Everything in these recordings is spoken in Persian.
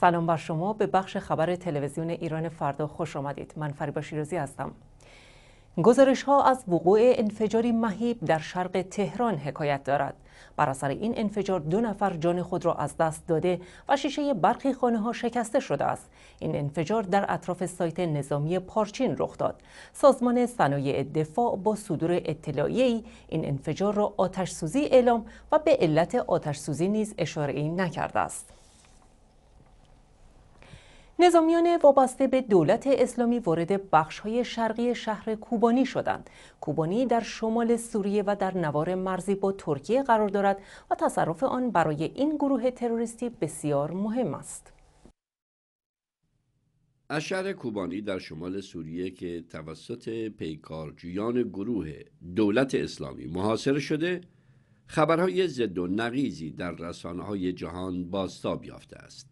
سلام بر شما به بخش خبر تلویزیون ایران فردا خوش آمدید من فریبا شیرازی هستم گزارش ها از وقوع انفجاری مهیب در شرق تهران حکایت دارد بر اثر این انفجار دو نفر جان خود را از دست داده و شیشه برخی خانه ها شکسته شده است این انفجار در اطراف سایت نظامی پارچین رخ داد سازمان صنایع دفاع با صدور اطلاعی این انفجار را آتش سوزی اعلام و به علت آتش سوزی نیز اشاره نکرده است نظامیان وابسته به دولت اسلامی وارد بخش‌های شرقی شهر کوبانی شدند. کوبانی در شمال سوریه و در نوار مرزی با ترکیه قرار دارد و تصرف آن برای این گروه تروریستی بسیار مهم است. از شهر کوبانی در شمال سوریه که توسط پیکارجویان گروه دولت اسلامی محاصره شده، خبرهای زد و نقیزی در رسانه های جهان بازتاب یافته است.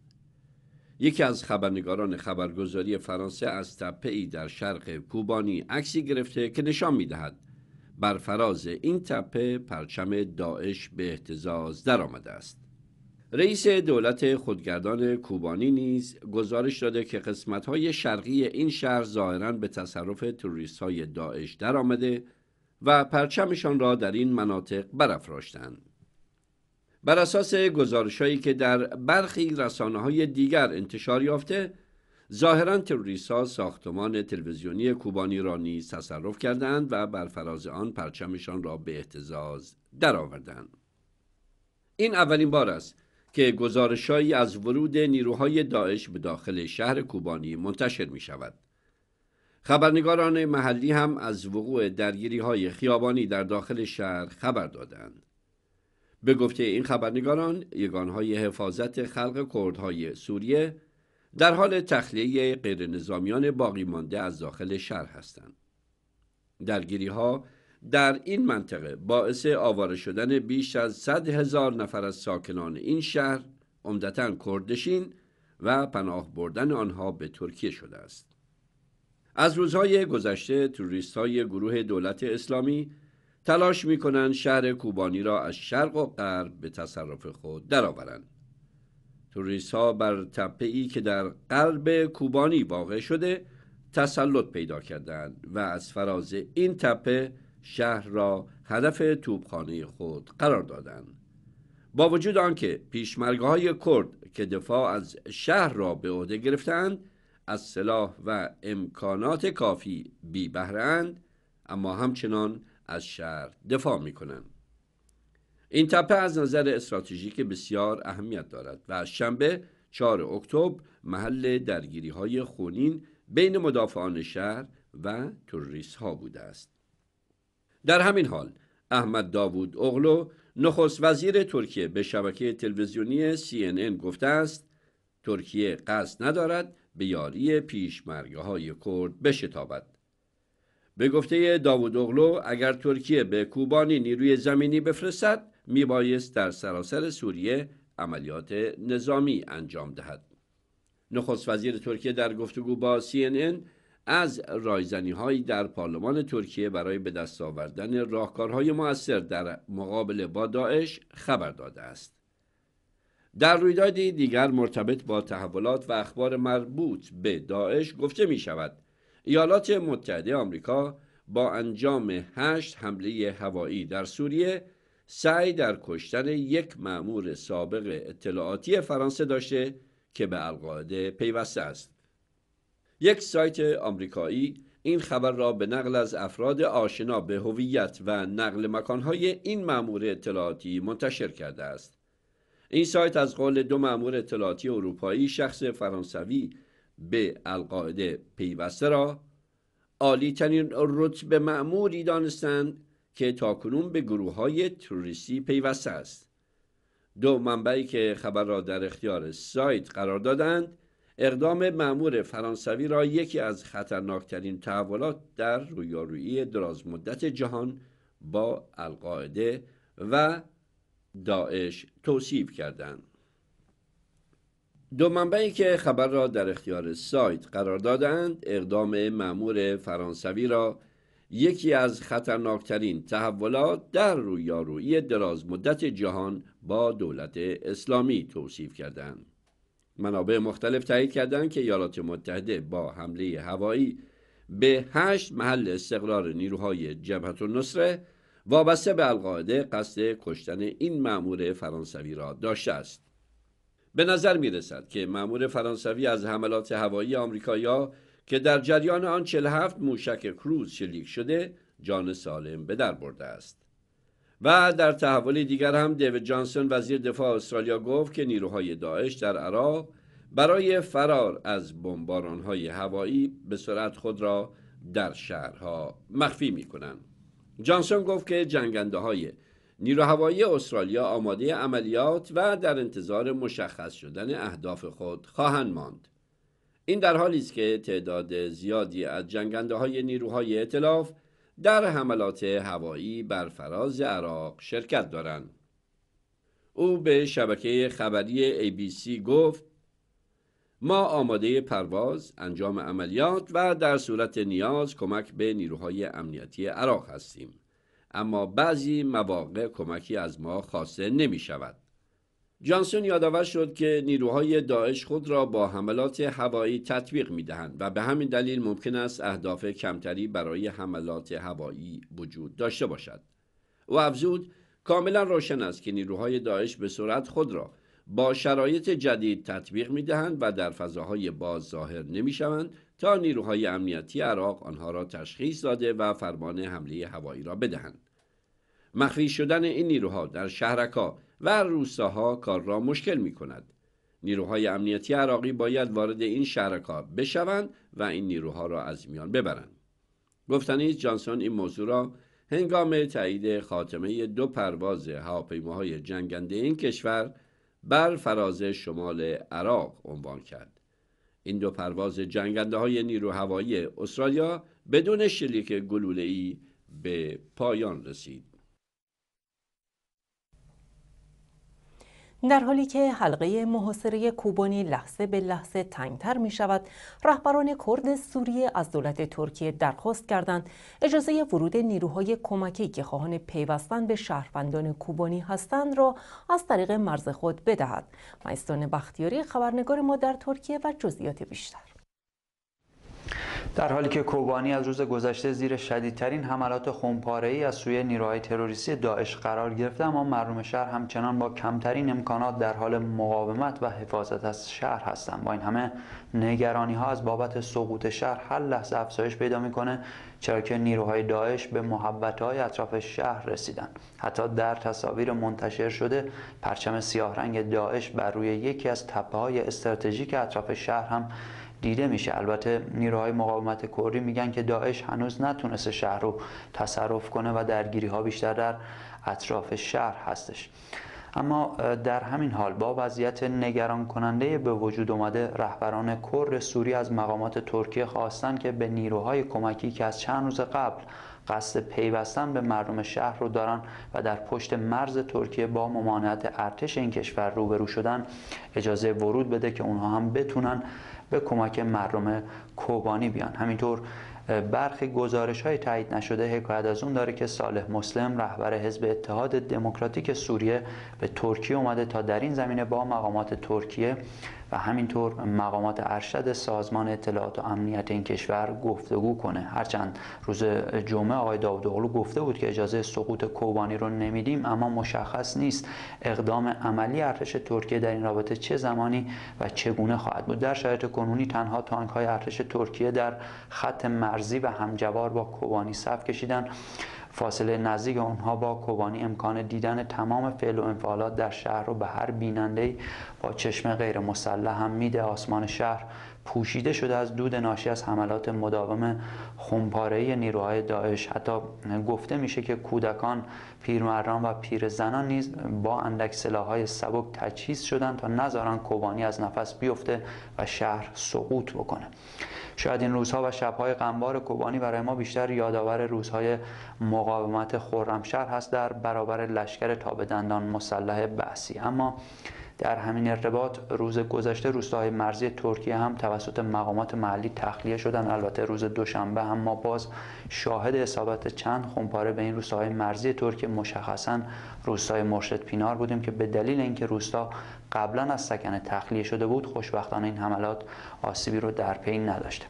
یکی از خبرنگاران خبرگزاری فرانسه از تپه ای در شرق کوبانی عکسی گرفته که نشان میدهد بر فراز این تپه پرچم داعش به احتزاز درآمده است رئیس دولت خودگردان کوبانی نیز گزارش داده که قسمت‌های شرقی این شهر ظاهرا به تصرف توریست‌های داعش درآمده و پرچمشان را در این مناطق برافراشتند. بر اساس گزارش هایی که در برخی رسانه های دیگر انتشار یافته ظاهرا تروریست ها ساختمان تلویزیونی کوبانی را نیز تصرف کردند و بر فراز آن پرچمشان را به احتزاز درآوردند این اولین بار است که گزارشهایی از ورود نیروهای داعش به داخل شهر کوبانی منتشر می شود خبرنگاران محلی هم از وقوع درگیری های خیابانی در داخل شهر خبر دادند به گفته این خبرنگاران یگانهای حفاظت خلق کردهای سوریه در حال تخلیه نظامیان باقی مانده از داخل شهر هستند. درگیری ها در این منطقه باعث آواره شدن بیش از 100 هزار نفر از ساکنان این شهر عمدتا کردشین و پناه بردن آنها به ترکیه شده است. از روزهای گذشته توریست های گروه دولت اسلامی تلاش میکنند شهر کوبانی را از شرق و غرب به تصرف خود درآورند. توریست ها بر تپه ای که در قلب کوبانی واقع شده تسلط پیدا کردند و از فراز این تپه شهر را هدف توپخانه خود قرار دادند. با وجود آنکه پیشمرگهای کرد که دفاع از شهر را به عهده گرفتند از سلاح و امکانات کافی بی بهرند اما همچنان از شهر دفاع می این تپه از نظر استراتژیک بسیار اهمیت دارد و از شنبه 4 اکتبر محل درگیری های خونین بین مدافعان شهر و توریست ها بوده است. در همین حال احمد داوود اغلو نخست وزیر ترکیه به شبکه تلویزیونی CNN گفته است ترکیه قصد ندارد به یاری پیشمرگه های کرد بشتابد به گفته اغلو اگر ترکیه به کوبانی نیروی زمینی بفرستد میبایست در سراسر سوریه عملیات نظامی انجام دهد. نخست وزیر ترکیه در گفتگو با CNN از رایزنی های در پارلمان ترکیه برای به دست آوردن راهکارهای موثر در مقابل با داعش خبر داده است. در رویدادی دیگر مرتبط با تحولات و اخبار مربوط به داعش گفته می شود ایالات متحده آمریکا با انجام هشت حمله هوایی در سوریه سعی در کشتن یک مأمور سابق اطلاعاتی فرانسه داشته که به القاعده پیوسته است یک سایت آمریکایی این خبر را به نقل از افراد آشنا به هویت و نقل مکانهای این مأمور اطلاعاتی منتشر کرده است این سایت از قول دو مأمور اطلاعاتی اروپایی شخص فرانسوی به القاعده پیوسته را عالی ترین رتبه معمولی دانستند که تاکنون به گروه های توریستی پیوسته است دو منبعی که خبر را در اختیار سایت قرار دادند اقدام معمور فرانسوی را یکی از خطرناکترین تحولات در رویارویی درازمدت جهان با القاعده و داعش توصیف کردند دو منبعی که خبر را در اختیار سایت قرار دادند اقدام معمور فرانسوی را یکی از خطرناکترین تحولات در رویارویی دراز مدت جهان با دولت اسلامی توصیف کردند. منابع مختلف تایید کردند که ایالات متحده با حمله هوایی به هشت محل استقرار نیروهای جبهت النصره وابسته به القاعده قصد کشتن این مأمور فرانسوی را داشته است. به نظر می رسد که مأمور فرانسوی از حملات هوایی آمریکایی که در جریان آن 47 موشک کروز شلیک شده جان سالم به در برده است و در تحول دیگر هم دیوید جانسون وزیر دفاع استرالیا گفت که نیروهای داعش در عراق برای فرار از های هوایی به سرعت خود را در شهرها مخفی می کنند. جانسون گفت که جنگنده های نیرو هوایی استرالیا آماده عملیات و در انتظار مشخص شدن اهداف خود خواهند ماند این در حالی است که تعداد زیادی از جنگنده های نیروهای اطلاف در حملات هوایی بر فراز عراق شرکت دارند او به شبکه خبری ABC گفت ما آماده پرواز، انجام عملیات و در صورت نیاز کمک به نیروهای امنیتی عراق هستیم. اما بعضی مواقع کمکی از ما خواسته نمی شود. جانسون یادآور شد که نیروهای داعش خود را با حملات هوایی تطبیق می دهند و به همین دلیل ممکن است اهداف کمتری برای حملات هوایی وجود داشته باشد. و افزود کاملا روشن است که نیروهای داعش به سرعت خود را با شرایط جدید تطبیق می دهند و در فضاهای باز ظاهر نمی شوند تا نیروهای امنیتی عراق آنها را تشخیص داده و فرمان حمله هوایی را بدهند مخفی شدن این نیروها در شهرکا و روستاها کار را مشکل می کند نیروهای امنیتی عراقی باید وارد این شهرکا بشوند و این نیروها را از میان ببرند گفتنی جانسون این موضوع را هنگام تایید خاتمه دو پرواز هواپیماهای جنگنده این کشور بر فراز شمال عراق عنوان کرد این دو پرواز جنگنده های نیرو هوایی استرالیا بدون شلیک گلوله ای به پایان رسید در حالی که حلقه محاصره کوبانی لحظه به لحظه تنگتر می شود، رهبران کرد سوریه از دولت ترکیه درخواست کردند اجازه ورود نیروهای کمکی که خواهان پیوستن به شهروندان کوبانی هستند را از طریق مرز خود بدهد. مایستان بختیاری خبرنگار ما در ترکیه و جزئیات بیشتر. در حالی که کوبانی از روز گذشته زیر شدیدترین حملات خونپاره ای از سوی نیروهای تروریستی داعش قرار گرفته اما مردم شهر همچنان با کمترین امکانات در حال مقاومت و حفاظت از شهر هستند با این همه نگرانی ها از بابت سقوط شهر هر لحظه افزایش پیدا میکنه چرا که نیروهای داعش به محبت های اطراف شهر رسیدن حتی در تصاویر منتشر شده پرچم سیاه رنگ داعش بر روی یکی از تپه های استراتژیک اطراف شهر هم دیده میشه البته نیروهای مقاومت کردی میگن که داعش هنوز نتونسته شهر رو تصرف کنه و درگیری ها بیشتر در اطراف شهر هستش اما در همین حال با وضعیت نگران کننده به وجود اومده رهبران کرد سوری از مقامات ترکیه خواستن که به نیروهای کمکی که از چند روز قبل قصد پیوستن به مردم شهر رو دارن و در پشت مرز ترکیه با ممانعت ارتش این کشور روبرو شدن اجازه ورود بده که اونها هم بتونن به کمک مردم کوبانی بیان همینطور برخی گزارش های تایید نشده حکایت از اون داره که صالح مسلم رهبر حزب اتحاد دموکراتیک سوریه به ترکیه اومده تا در این زمینه با مقامات ترکیه و همینطور مقامات ارشد سازمان اطلاعات و امنیت این کشور گفتگو کنه هرچند روز جمعه آقای اغلو گفته بود که اجازه سقوط کوبانی رو نمیدیم اما مشخص نیست اقدام عملی ارتش ترکیه در این رابطه چه زمانی و چگونه خواهد بود در شرایط کنونی تنها تانک های ارتش ترکیه در خط مرزی و همجوار با کوبانی صف کشیدن فاصله نزدیک اونها با کوبانی امکان دیدن تمام فعل و انفعالات در شهر رو به هر بیننده با چشم غیر مسلح هم میده آسمان شهر پوشیده شده از دود ناشی از حملات مداوم خونپاره نیروهای داعش حتی گفته میشه که کودکان پیرمران و پیرزنان نیز با اندک سلاحهای سبک تجهیز شدن تا نذارن کوبانی از نفس بیفته و شهر سقوط بکنه شاید این روزها و شبهای غمبار کوبانی برای ما بیشتر یادآور روزهای مقاومت خرمشهر هست در برابر لشکر تا دندان مسلح بحثی اما در همین ارتباط روز گذشته روستاهای مرزی ترکیه هم توسط مقامات محلی تخلیه شدن البته روز دوشنبه هم ما باز شاهد اصابت چند خمپاره به این روستاهای مرزی ترکیه مشخصا روستای مرشد پینار بودیم که به دلیل اینکه روستا قبلا از سکنه تخلیه شده بود خوشبختانه این حملات آسیبی رو در پی نداشته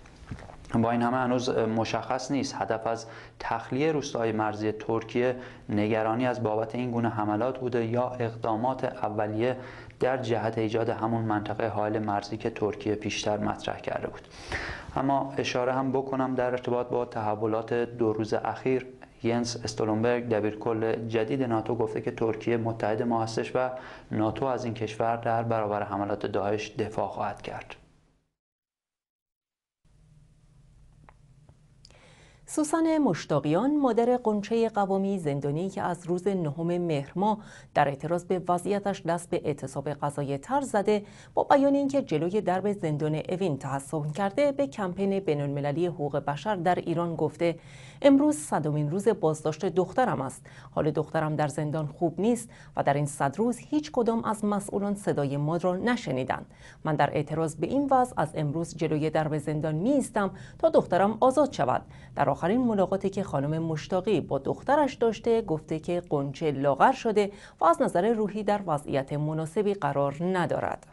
با این همه هنوز مشخص نیست هدف از تخلیه روستاهای مرزی ترکیه نگرانی از بابت این گونه حملات بوده یا اقدامات اولیه در جهت ایجاد همون منطقه حال مرزی که ترکیه پیشتر مطرح کرده بود اما اشاره هم بکنم در ارتباط با تحولات دو روز اخیر ینس استولنبرگ دبیرکل جدید ناتو گفته که ترکیه متحد ما هستش و ناتو از این کشور در برابر حملات داعش دفاع خواهد کرد سوسن مشتاقیان مادر قنچه قوامی زندانی که از روز نهم مهرما در اعتراض به وضعیتش دست به اعتصاب غذای تر زده با بیان اینکه جلوی درب زندان اوین تحصن کرده به کمپین بینالمللی حقوق بشر در ایران گفته امروز صدمین روز بازداشت دخترم است حال دخترم در زندان خوب نیست و در این صد روز هیچ کدام از مسئولان صدای ما را نشنیدند من در اعتراض به این وضع از امروز جلوی درب زندان میستم تا دخترم آزاد شود در آخرین ملاقاتی که خانم مشتاقی با دخترش داشته گفته که قنچه لاغر شده و از نظر روحی در وضعیت مناسبی قرار ندارد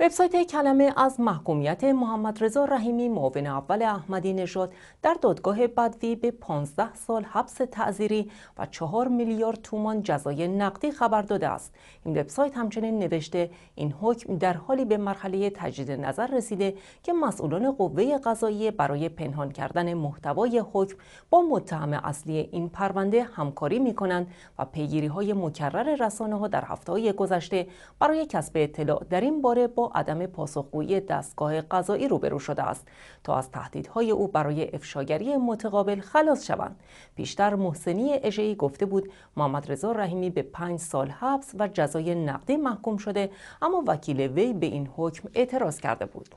وبسایت کلمه از محکومیت محمد رضا رحیمی معاون اول احمدی نژاد در دادگاه بدوی به 15 سال حبس تعذیری و 4 میلیارد تومان جزای نقدی خبر داده است. این وبسایت همچنین نوشته این حکم در حالی به مرحله تجدید نظر رسیده که مسئولان قوه قضاییه برای پنهان کردن محتوای حکم با متهم اصلی این پرونده همکاری می کنند و پیگیری های مکرر رسانه ها در هفته های گذشته برای کسب اطلاع در این باره با عدم پاسخگویی دستگاه قضایی روبرو شده است تا از تهدیدهای او برای افشاگری متقابل خلاص شوند پیشتر محسنی اژهای گفته بود محمد رضا رحیمی به پنج سال حبس و جزای نقدی محکوم شده اما وکیل وی به این حکم اعتراض کرده بود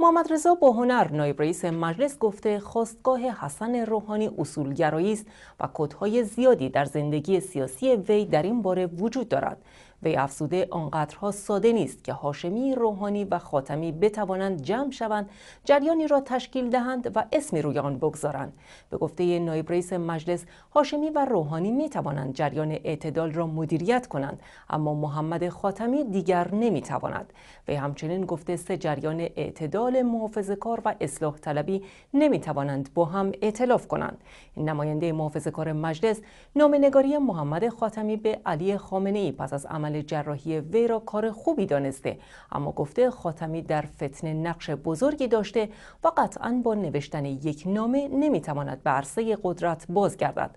محمد رضا با هنر نایب رئیس مجلس گفته خواستگاه حسن روحانی اصولگرایی است و کدهای زیادی در زندگی سیاسی وی در این باره وجود دارد وی افزوده آنقدرها ساده نیست که هاشمی روحانی و خاتمی بتوانند جمع شوند جریانی را تشکیل دهند و اسمی روی آن بگذارند به گفته نایب رئیس مجلس هاشمی و روحانی می توانند جریان اعتدال را مدیریت کنند اما محمد خاتمی دیگر نمی تواند وی همچنین گفته سه جریان اعتدال محافظه کار و اصلاح طلبی نمی توانند با هم اعتلاف کنند نماینده محافظه کار مجلس نامنگاری محمد خاتمی به علی خامنه ای پس از عمل عمل جراحی وی را کار خوبی دانسته اما گفته خاتمی در فتنه نقش بزرگی داشته و قطعا با نوشتن یک نامه نمیتواند به عرصه قدرت بازگردد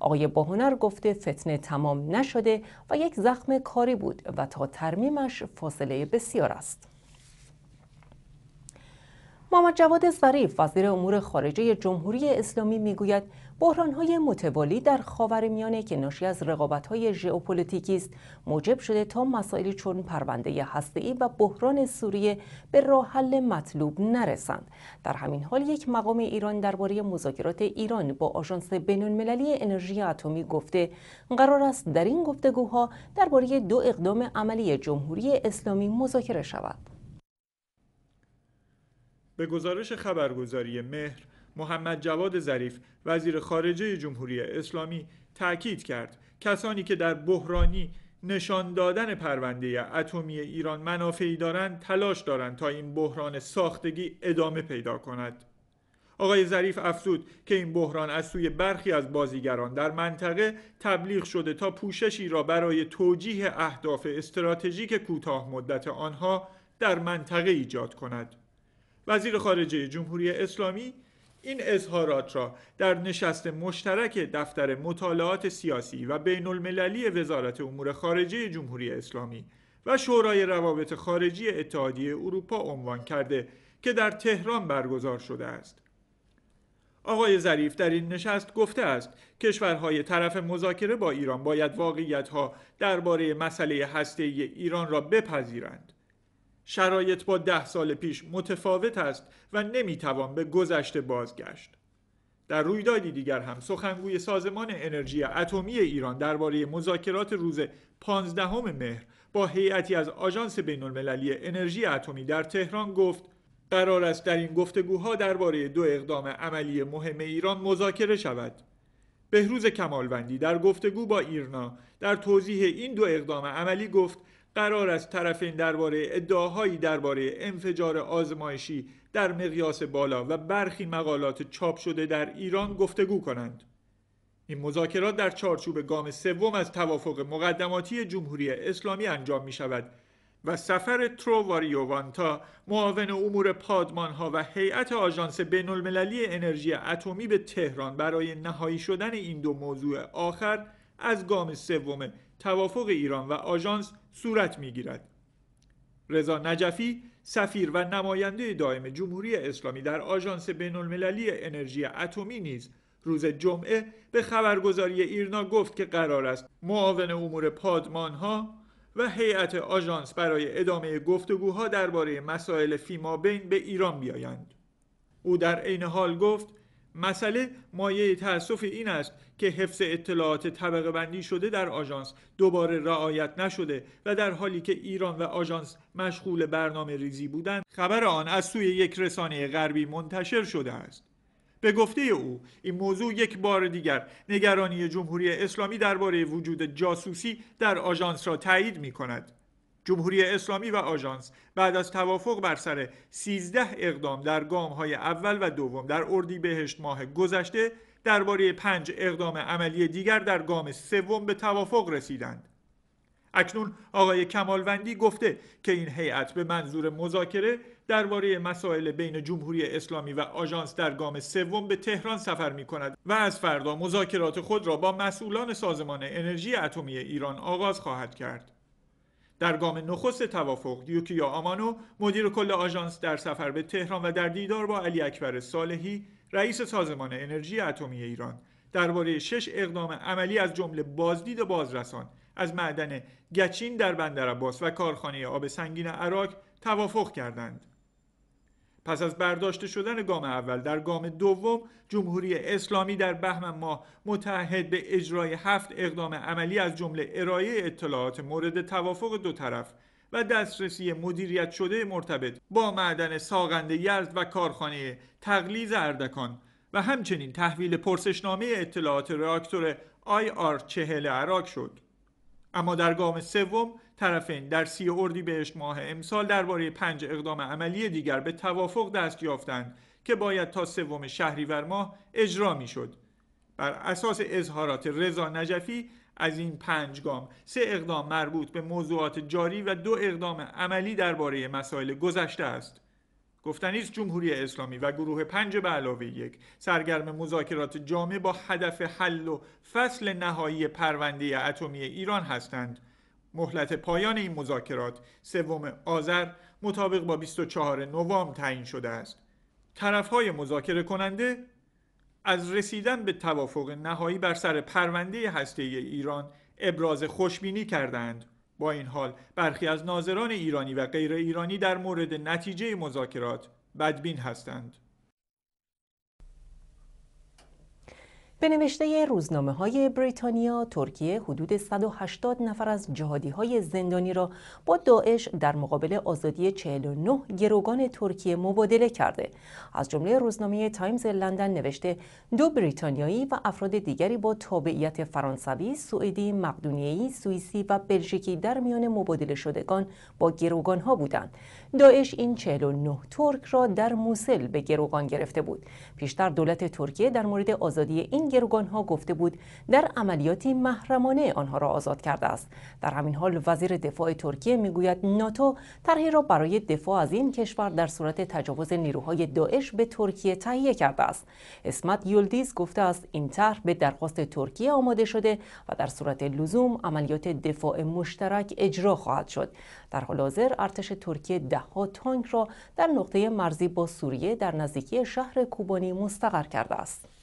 آقای باهنر گفته فتنه تمام نشده و یک زخم کاری بود و تا ترمیمش فاصله بسیار است محمد جواد ظریف وزیر امور خارجه جمهوری اسلامی میگوید های متوالی در میانه که ناشی از رقابت‌های ژئوپلیتیکی است موجب شده تا مسائلی چون پرونده هسته‌ای و بحران سوریه به راه حل مطلوب نرسند در همین حال یک مقام ایران درباره مذاکرات ایران با آژانس بین‌المللی انرژی اتمی گفته قرار است در این گفتگوها درباره دو اقدام عملی جمهوری اسلامی مذاکره شود به گزارش خبرگزاری مهر محمد جواد ظریف وزیر خارجه جمهوری اسلامی تاکید کرد کسانی که در بحرانی نشان دادن پرونده اتمی ایران منافعی دارند تلاش دارند تا این بحران ساختگی ادامه پیدا کند آقای ظریف افزود که این بحران از سوی برخی از بازیگران در منطقه تبلیغ شده تا پوششی را برای توجیه اهداف استراتژیک کوتاه مدت آنها در منطقه ایجاد کند وزیر خارجه جمهوری اسلامی این اظهارات را در نشست مشترک دفتر مطالعات سیاسی و بین المللی وزارت امور خارجه جمهوری اسلامی و شورای روابط خارجی اتحادیه اروپا عنوان کرده که در تهران برگزار شده است. آقای ظریف در این نشست گفته است کشورهای طرف مذاکره با ایران باید واقعیتها درباره مسئله هسته ایران را بپذیرند. شرایط با ده سال پیش متفاوت است و نمیتوان به گذشته بازگشت. در رویدادی دیگر هم سخنگوی سازمان انرژی اتمی ایران درباره مذاکرات روز 15 مهر با هیئتی از آژانس بین المللی انرژی اتمی در تهران گفت قرار است در این گفتگوها درباره دو اقدام عملی مهم ایران مذاکره شود. بهروز کمالوندی در گفتگو با ایرنا در توضیح این دو اقدام عملی گفت قرار است طرفین درباره ادعاهایی درباره انفجار آزمایشی در مقیاس بالا و برخی مقالات چاپ شده در ایران گفتگو کنند. این مذاکرات در چارچوب گام سوم از توافق مقدماتی جمهوری اسلامی انجام می شود و سفر ترو معاون امور ها و هیئت آژانس بین المللی انرژی اتمی به تهران برای نهایی شدن این دو موضوع آخر از گام سوم توافق ایران و آژانس صورت میگیرد رضا نجفی سفیر و نماینده دائم جمهوری اسلامی در آژانس المللی انرژی اتمی نیز روز جمعه به خبرگزاری ایرنا گفت که قرار است معاون امور پادمانها و هیئت آژانس برای ادامه گفتگوها درباره مسائل فیما بین به ایران بیایند او در عین حال گفت مسئله مایه تاسف این است که حفظ اطلاعات طبقه بندی شده در آژانس دوباره رعایت نشده و در حالی که ایران و آژانس مشغول برنامه ریزی بودند خبر آن از سوی یک رسانه غربی منتشر شده است به گفته او این موضوع یک بار دیگر نگرانی جمهوری اسلامی درباره وجود جاسوسی در آژانس را تایید می کند جمهوری اسلامی و آژانس بعد از توافق بر سر 13 اقدام در گام های اول و دوم در اردیبهشت ماه گذشته درباره پنج اقدام عملی دیگر در گام سوم به توافق رسیدند. اکنون آقای کمالوندی گفته که این هیئت به منظور مذاکره درباره مسائل بین جمهوری اسلامی و آژانس در گام سوم به تهران سفر می کند و از فردا مذاکرات خود را با مسئولان سازمان انرژی اتمی ایران آغاز خواهد کرد. در گام نخست توافق یا آمانو مدیر کل آژانس در سفر به تهران و در دیدار با علی اکبر صالحی رئیس سازمان انرژی اتمی ایران درباره شش اقدام عملی از جمله بازدید بازرسان از معدن گچین در بندر عباس و کارخانه آب سنگین عراق توافق کردند پس از برداشته شدن گام اول در گام دوم جمهوری اسلامی در بهمن ماه متحد به اجرای هفت اقدام عملی از جمله ارائه اطلاعات مورد توافق دو طرف و دسترسی مدیریت شده مرتبط با معدن ساغند یزد و کارخانه تقلیز اردکان و همچنین تحویل پرسشنامه اطلاعات راکتور آی آر چهل عراق شد اما در گام سوم طرفین در سی اردیبهشت ماه امسال درباره پنج اقدام عملی دیگر به توافق دست یافتند که باید تا سوم شهریور ماه اجرا می شد بر اساس اظهارات رضا نجفی از این پنج گام سه اقدام مربوط به موضوعات جاری و دو اقدام عملی درباره مسائل گذشته است گفتنی جمهوری اسلامی و گروه پنج به علاوه یک سرگرم مذاکرات جامع با هدف حل و فصل نهایی پرونده اتمی ایران هستند مهلت پایان این مذاکرات سوم آذر مطابق با 24 نوامبر تعیین شده است طرفهای مذاکره کننده از رسیدن به توافق نهایی بر سر پرونده هسته ایران ابراز خوشبینی کردند با این حال برخی از ناظران ایرانی و غیر ایرانی در مورد نتیجه مذاکرات بدبین هستند به نوشته روزنامه های بریتانیا، ترکیه حدود 180 نفر از جهادی های زندانی را با داعش در مقابل آزادی 49 گروگان ترکیه مبادله کرده. از جمله روزنامه تایمز لندن نوشته دو بریتانیایی و افراد دیگری با تابعیت فرانسوی، سوئدی، مقدونیایی، سوئیسی و بلژیکی در میان مبادله شدگان با گروگان ها بودند. داعش این 49 ترک را در موسل به گروگان گرفته بود. پیشتر دولت ترکیه در مورد آزادی این ها گفته بود در عملیاتی محرمانه آنها را آزاد کرده است در همین حال وزیر دفاع ترکیه میگوید ناتو طرحی را برای دفاع از این کشور در صورت تجاوز نیروهای داعش به ترکیه تهیه کرده است اسمت یولدیز گفته است این طرح به درخواست ترکیه آماده شده و در صورت لزوم عملیات دفاع مشترک اجرا خواهد شد در حال حاضر ارتش ترکیه دهها تانک را در نقطه مرزی با سوریه در نزدیکی شهر کوبانی مستقر کرده است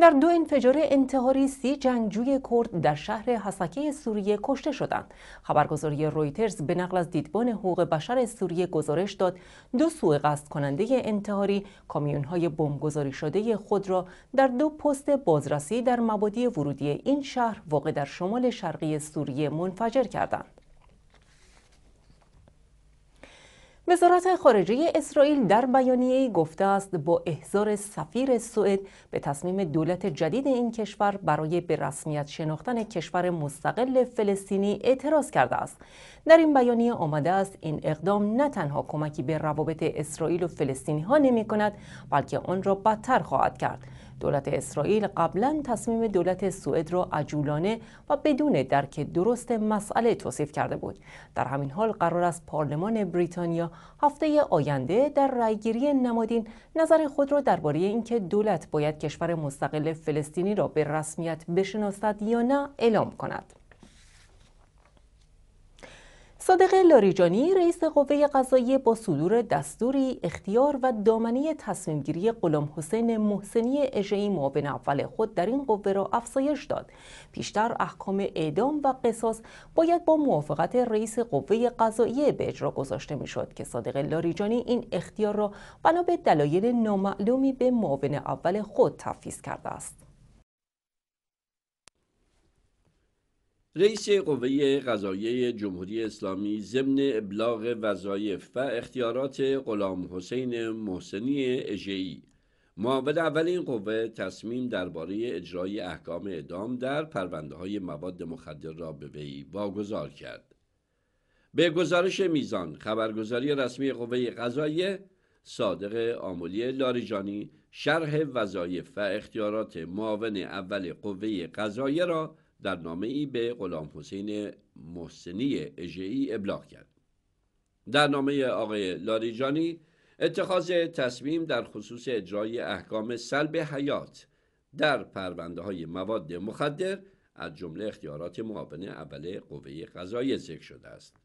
در دو انفجار انتحاری سی جنگجوی کرد در شهر حسکه سوریه کشته شدند. خبرگزاری رویترز به نقل از دیدبان حقوق بشر سوریه گزارش داد دو سوء قصد کننده انتحاری های بمبگذاری شده خود را در دو پست بازرسی در مبادی ورودی این شهر واقع در شمال شرقی سوریه منفجر کردند. وزارت خارجه اسرائیل در بیانیه گفته است با احضار سفیر سوئد به تصمیم دولت جدید این کشور برای به رسمیت شناختن کشور مستقل فلسطینی اعتراض کرده است. در این بیانیه آمده است این اقدام نه تنها کمکی به روابط اسرائیل و فلسطینی ها نمی کند بلکه آن را بدتر خواهد کرد. دولت اسرائیل قبلا تصمیم دولت سوئد را عجولانه و بدون درک درست مسئله توصیف کرده بود در همین حال قرار است پارلمان بریتانیا هفته آینده در رأیگیری نمادین نظر خود را درباره اینکه دولت باید کشور مستقل فلسطینی را به رسمیت بشناسد یا نه اعلام کند صادق لاریجانی رئیس قوه قضایی با صدور دستوری اختیار و دامنه تصمیمگیری قلم حسین محسنی اژهای معاون اول خود در این قوه را افزایش داد پیشتر احکام اعدام و قصاص باید با موافقت رئیس قوه قضایی به اجرا گذاشته میشد که صادق لاریجانی این اختیار را بنا به دلایل نامعلومی به معاون اول خود تفیز کرده است رئیس قوه قضاییه جمهوری اسلامی ضمن ابلاغ وظایف و اختیارات غلام حسین محسنی اژه‌ای معاون اولین قوه تصمیم درباره اجرای احکام اعدام در پرونده های مواد مخدر را به وی واگذار کرد. به گزارش میزان خبرگزاری رسمی قوه قضاییه صادق آمولی لاریجانی شرح وظایف و اختیارات معاون اول قوه قضاییه را در نامه ای به غلام حسین محسنی اجعی ابلاغ کرد. در نامه آقای لاریجانی اتخاذ تصمیم در خصوص اجرای احکام سلب حیات در پرونده های مواد مخدر از جمله اختیارات معاون اول قوه قضایی ذکر شده است.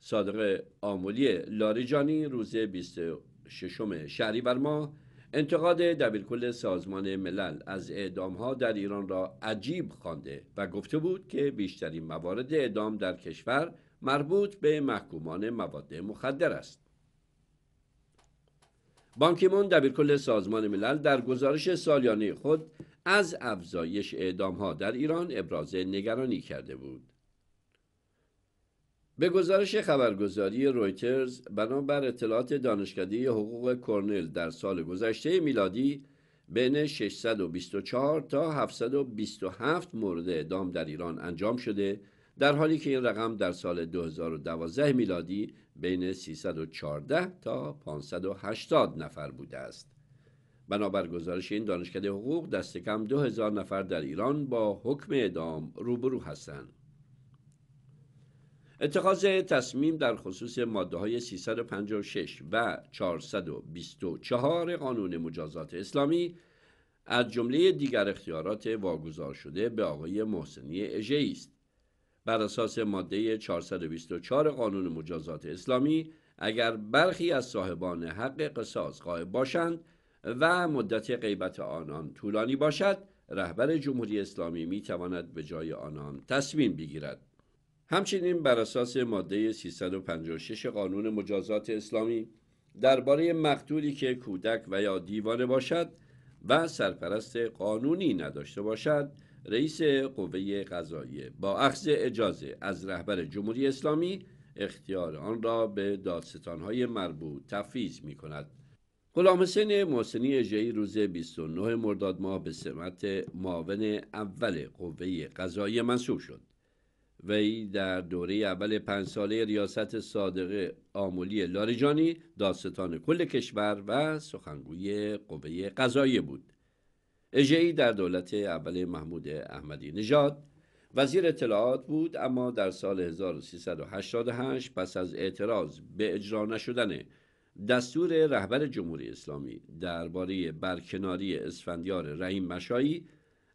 صادق آمولی لاریجانی روز 26 بر ماه انتقاد دبیرکل سازمان ملل از ها در ایران را عجیب خوانده و گفته بود که بیشترین موارد اعدام در کشور مربوط به محکومان مواد مخدر است. بانکیمون دبیرکل سازمان ملل در گزارش سالیانه خود از افزایش ها در ایران ابراز نگرانی کرده بود. به گزارش خبرگزاری رویترز بنابر اطلاعات دانشکده حقوق کرنل در سال گذشته میلادی بین 624 تا 727 مورد اعدام در ایران انجام شده در حالی که این رقم در سال 2012 میلادی بین 314 تا 580 نفر بوده است. بنابر گزارش این دانشکده حقوق دست کم 2000 نفر در ایران با حکم اعدام روبرو هستند. اتخاذ تصمیم در خصوص ماده های 356 و 424 قانون مجازات اسلامی از جمله دیگر اختیارات واگذار شده به آقای محسنی اژه‌ای است بر اساس ماده 424 قانون مجازات اسلامی اگر برخی از صاحبان حق قصاص قائب باشند و مدت غیبت آنان طولانی باشد رهبر جمهوری اسلامی می تواند به جای آنان تصمیم بگیرد همچنین بر اساس ماده 356 قانون مجازات اسلامی درباره مقتولی که کودک و یا دیوانه باشد و سرپرست قانونی نداشته باشد رئیس قوه قضاییه با اخذ اجازه از رهبر جمهوری اسلامی اختیار آن را به دادستانهای مربوط تفیز می کند. غلام حسین محسنی روز 29 مرداد ماه به سمت معاون اول قوه قضایی منصوب شد. وی در دوره اول پنج ساله ریاست صادقه آمولی لاریجانی داستان کل کشور و سخنگوی قوه قضایی بود اژهای در دولت اول محمود احمدی نژاد وزیر اطلاعات بود اما در سال 1388 پس از اعتراض به اجرا نشدن دستور رهبر جمهوری اسلامی درباره برکناری اسفندیار رحیم مشایی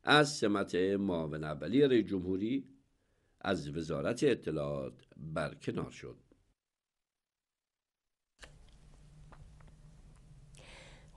از سمت معاون اولی جمهوری از وزارت اطلاعات برکنار شد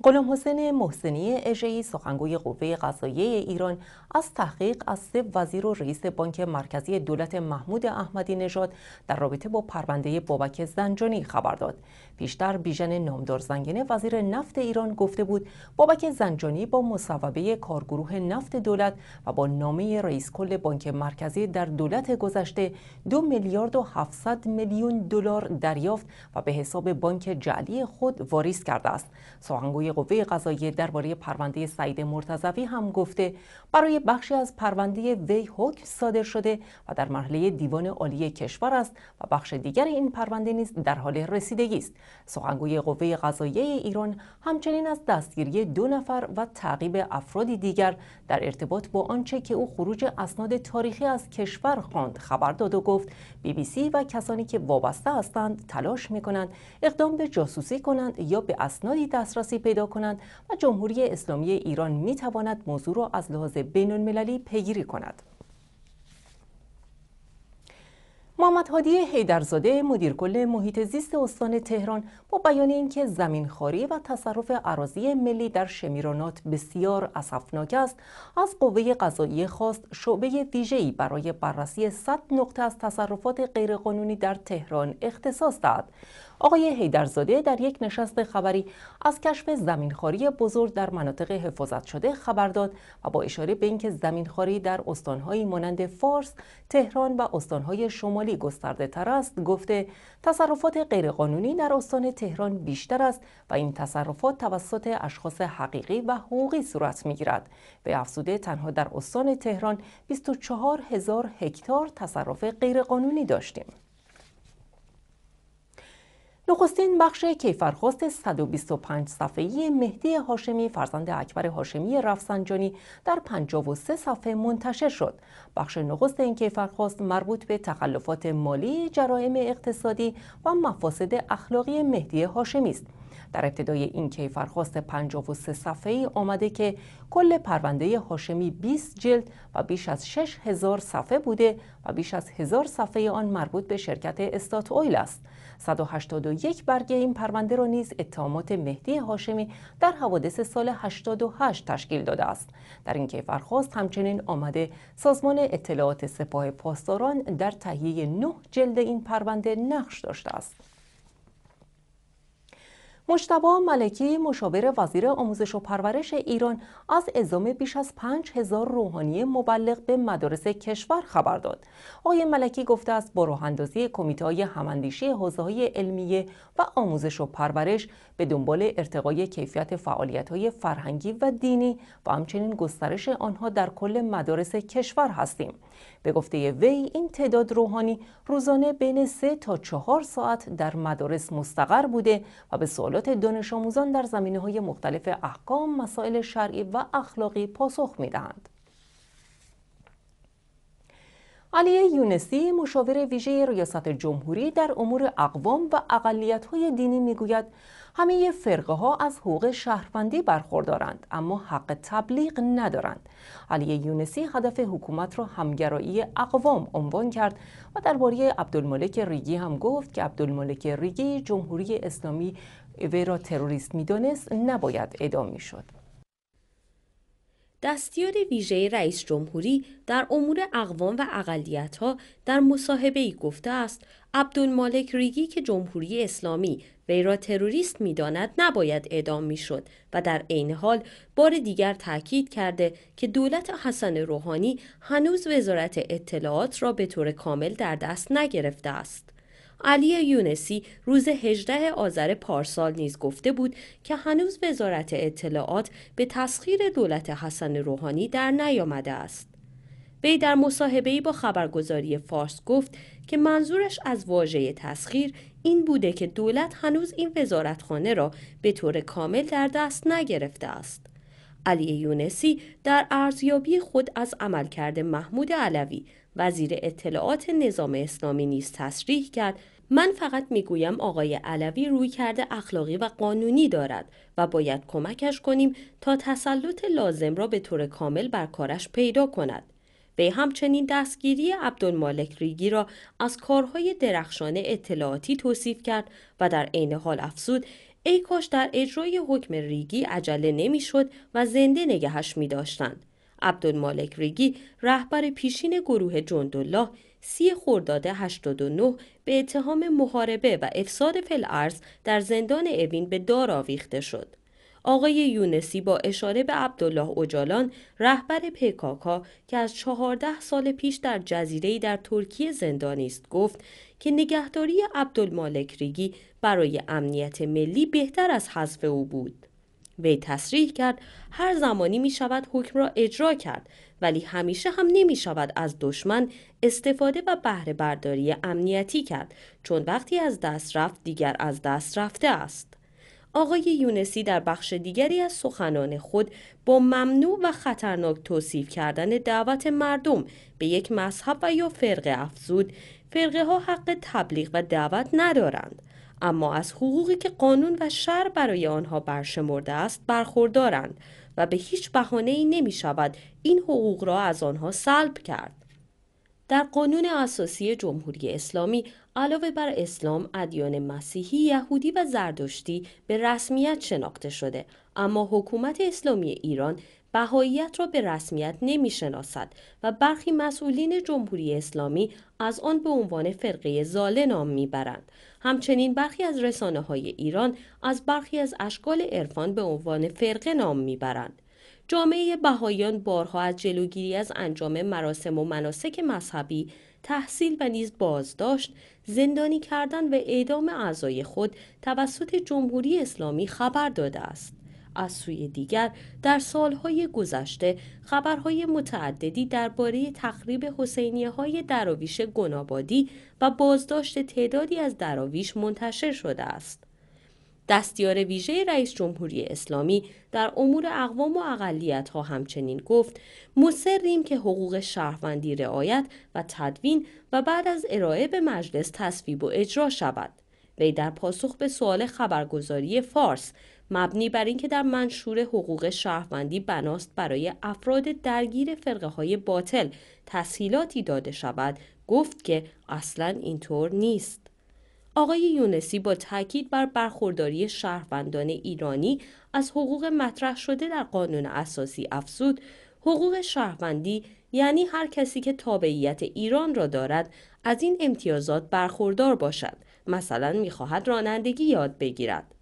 قلم حسین محسنی اژهای سخنگوی قوه قضاییه ایران از تحقیق از سه وزیر و رئیس بانک مرکزی دولت محمود احمدی نژاد در رابطه با پرونده بابک زنجانی خبر داد. پیشتر بیژن نامدار زنگنه وزیر نفت ایران گفته بود بابک زنجانی با مصوبه کارگروه نفت دولت و با نامه رئیس کل بانک مرکزی در دولت گذشته دو میلیارد و هفتصد میلیون دلار دریافت و به حساب بانک جعلی خود واریز کرده است. سخنگوی قوه قضاییه درباره پرونده سعید مرتضوی هم گفته برای بخشی از پرونده وی حکم صادر شده و در مرحله دیوان عالی کشور است و بخش دیگر این پرونده نیز در حال رسیدگی است سخنگوی قوه قضاییه ایران همچنین از دستگیری دو نفر و تعقیب افرادی دیگر در ارتباط با آنچه که او خروج اسناد تاریخی از کشور خواند خبر داد و گفت بی بی سی و کسانی که وابسته هستند تلاش می کنند اقدام به جاسوسی کنند یا به اسنادی دسترسی پیدا کنند و جمهوری اسلامی ایران می تواند موضوع را از لحاظ بین المللی پیگیری کند. محمد هادی حیدرزاده کل محیط زیست استان تهران با بیان اینکه زمینخواری و تصرف عراضی ملی در شمیرانات بسیار اسفناک است از قوه قضایی خواست شعبه ویژه‌ای برای بررسی 100 نقطه از تصرفات غیرقانونی در تهران اختصاص داد آقای هیدرزاده در یک نشست خبری از کشف زمینخواری بزرگ در مناطق حفاظت شده خبر داد و با اشاره به اینکه زمینخواری در استانهایی مانند فارس، تهران و استانهای شمالی گسترده تر است گفته تصرفات غیرقانونی در استان تهران بیشتر است و این تصرفات توسط اشخاص حقیقی و حقوقی صورت میگیرد به افزوده تنها در استان تهران 24 هزار هکتار تصرف غیرقانونی داشتیم نخستین بخش کیفرخواست 125 صفحه‌ای مهدی هاشمی فرزند اکبر هاشمی رفسنجانی در 53 صفحه منتشر شد. بخش نخست این کیفرخواست مربوط به تخلفات مالی، جرائم اقتصادی و مفاسد اخلاقی مهدی هاشمی است. در ابتدای این کیفرخواست 53 صفحه‌ای آمده که کل پرونده هاشمی 20 جلد و بیش از 6000 صفحه بوده و بیش از 1000 صفحه آن مربوط به شرکت استات اویل است. 181 برگه این پرونده را نیز اتهامات مهدی هاشمی در حوادث سال 88 تشکیل داده است در این کیفرخواست همچنین آمده سازمان اطلاعات سپاه پاسداران در تهیه نه جلد این پرونده نقش داشته است مشتبه ملکی مشاور وزیر آموزش و پرورش ایران از اعزام بیش از 5000 روحانی مبلغ به مدارس کشور خبر داد. آقای ملکی گفته است با راهاندازی کمیته های هماندیشی های علمیه و آموزش و پرورش به دنبال ارتقای کیفیت فعالیت های فرهنگی و دینی و همچنین گسترش آنها در کل مدارس کشور هستیم. به گفته وی این تعداد روحانی روزانه بین 3 تا 4 ساعت در مدارس مستقر بوده و به سوالات دانش آموزان در زمینه های مختلف احکام، مسائل شرعی و اخلاقی پاسخ دهند. علی یونسی مشاور ویژه ریاست جمهوری در امور اقوام و اقلیت‌های دینی میگوید همه فرقه ها از حقوق شهروندی برخوردارند اما حق تبلیغ ندارند علی یونسی هدف حکومت را همگرایی اقوام عنوان کرد و درباره عبدالملک ریگی هم گفت که عبدالملک ریگی جمهوری اسلامی وی را تروریست میدانست نباید می میشد دستیار ویژه رئیس جمهوری در امور اقوام و اقلیتها در مصاحبه ای گفته است عبدالمالک ریگی که جمهوری اسلامی وی را تروریست میداند نباید اعدام میشد و در عین حال بار دیگر تاکید کرده که دولت حسن روحانی هنوز وزارت اطلاعات را به طور کامل در دست نگرفته است علی یونسی روز 18 آذر پارسال نیز گفته بود که هنوز وزارت اطلاعات به تسخیر دولت حسن روحانی در نیامده است. وی در مصاحبه‌ای با خبرگزاری فارس گفت که منظورش از واژه تسخیر این بوده که دولت هنوز این وزارتخانه را به طور کامل در دست نگرفته است. علی یونسی در ارزیابی خود از عملکرد محمود علوی وزیر اطلاعات نظام اسلامی نیز تصریح کرد من فقط میگویم آقای علوی روی کرده اخلاقی و قانونی دارد و باید کمکش کنیم تا تسلط لازم را به طور کامل بر کارش پیدا کند. به همچنین دستگیری عبدالمالک ریگی را از کارهای درخشان اطلاعاتی توصیف کرد و در عین حال افزود ای کاش در اجرای حکم ریگی عجله نمیشد و زنده نگهش می داشتند. عبدالمالک ریگی رهبر پیشین گروه جندالله سی خرداد 89 به اتهام محاربه و افساد فلعرز در زندان اوین به دار آویخته شد. آقای یونسی با اشاره به عبدالله اوجالان رهبر پکاکا که از 14 سال پیش در جزیره در ترکیه زندانی است گفت که نگهداری عبدالمالک ریگی برای امنیت ملی بهتر از حذف او بود. وی تصریح کرد هر زمانی می شود حکم را اجرا کرد ولی همیشه هم نمی شود از دشمن استفاده و بهره برداری امنیتی کرد چون وقتی از دست رفت دیگر از دست رفته است. آقای یونسی در بخش دیگری از سخنان خود با ممنوع و خطرناک توصیف کردن دعوت مردم به یک مذهب و یا فرقه افزود فرقه ها حق تبلیغ و دعوت ندارند اما از حقوقی که قانون و شر برای آنها برشمرده است برخوردارند و به هیچ ای نمی شود این حقوق را از آنها سلب کرد. در قانون اساسی جمهوری اسلامی علاوه بر اسلام ادیان مسیحی، یهودی و زردشتی به رسمیت شناخته شده اما حکومت اسلامی ایران بهاییت را به رسمیت نمی شناسد و برخی مسئولین جمهوری اسلامی از آن به عنوان فرقه زاله نام میبرند همچنین برخی از رسانه های ایران از برخی از اشکال عرفان به عنوان فرقه نام میبرند. جامعه بهایان بارها از جلوگیری از انجام مراسم و مناسک مذهبی تحصیل و نیز بازداشت زندانی کردن و اعدام اعضای خود توسط جمهوری اسلامی خبر داده است از سوی دیگر در سالهای گذشته خبرهای متعددی درباره تخریب حسینیه های دراویش گنابادی و بازداشت تعدادی از دراویش منتشر شده است. دستیار ویژه رئیس جمهوری اسلامی در امور اقوام و اقلیت ها همچنین گفت مصریم که حقوق شهروندی رعایت و تدوین و بعد از ارائه به مجلس تصویب و اجرا شود. وی در پاسخ به سوال خبرگزاری فارس مبنی بر اینکه در منشور حقوق شهروندی بناست برای افراد درگیر فرقه های باطل تسهیلاتی داده شود گفت که اصلا اینطور نیست آقای یونسی با تاکید بر برخورداری شهروندان ایرانی از حقوق مطرح شده در قانون اساسی افزود حقوق شهروندی یعنی هر کسی که تابعیت ایران را دارد از این امتیازات برخوردار باشد مثلا میخواهد رانندگی یاد بگیرد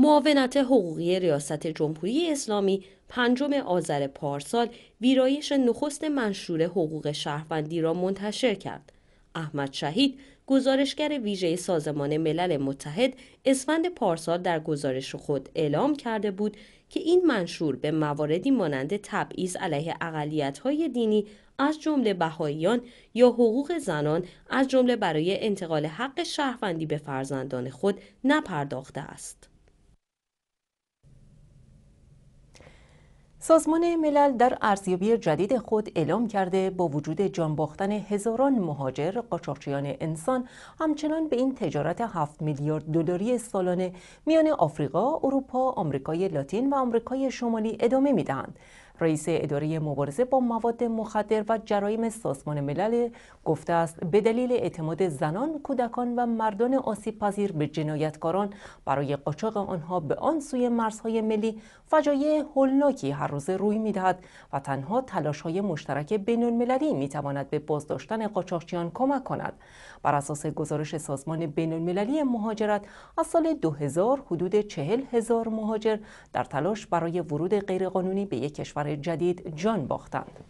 معاونت حقوقی ریاست جمهوری اسلامی پنجم آذر پارسال ویرایش نخست منشور حقوق شهروندی را منتشر کرد. احمد شهید گزارشگر ویژه سازمان ملل متحد اسفند پارسال در گزارش خود اعلام کرده بود که این منشور به مواردی مانند تبعیض علیه اقلیت‌های دینی از جمله بهاییان یا حقوق زنان از جمله برای انتقال حق شهروندی به فرزندان خود نپرداخته است. سازمان ملل در ارزیابی جدید خود اعلام کرده با وجود جانباختن هزاران مهاجر قاچاقچیان انسان همچنان به این تجارت 7 میلیارد دلاری سالانه میان آفریقا، اروپا، آمریکای لاتین و آمریکای شمالی ادامه میدهند رئیس اداره مبارزه با مواد مخدر و جرایم سازمان ملل گفته است به دلیل اعتماد زنان، کودکان و مردان آسیب پذیر به جنایتکاران برای قاچاق آنها به آن سوی مرزهای ملی فجایع هولناکی هر روز روی میدهد و تنها تلاش های مشترک بین المللی میتواند به بازداشتن قاچاقچیان کمک کند. بر اساس گزارش سازمان بین المللی مهاجرت از سال 2000 حدود 40 هزار مهاجر در تلاش برای ورود غیرقانونی به یک کشور جدید جان باختند.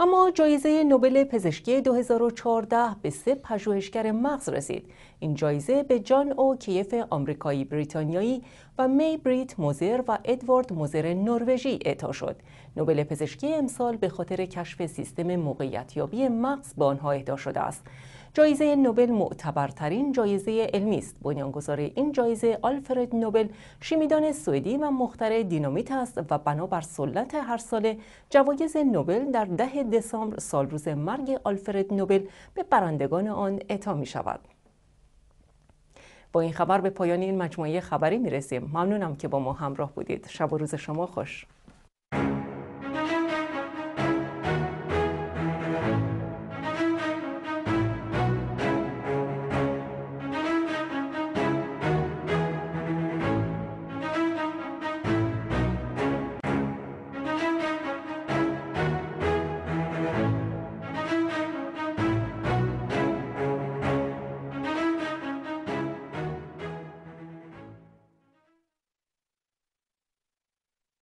اما جایزه نوبل پزشکی 2014 به سه پژوهشگر مغز رسید. این جایزه به جان او کیف آمریکایی بریتانیایی و می بریت موزر و ادوارد موزر نروژی اعطا شد. نوبل پزشکی امسال به خاطر کشف سیستم موقعیتیابی مغز به آنها اهدا شده است. جایزه نوبل معتبرترین جایزه علمی است بنیانگذار این جایزه آلفرد نوبل شیمیدان سوئدی و مخترع دینامیت است و بنابر سلت هر سال جوایز نوبل در ده دسامبر سالروز مرگ آلفرد نوبل به برندگان آن اعطا می شود. با این خبر به پایان این مجموعه خبری می رسیم. ممنونم که با ما همراه بودید. شب و روز شما خوش.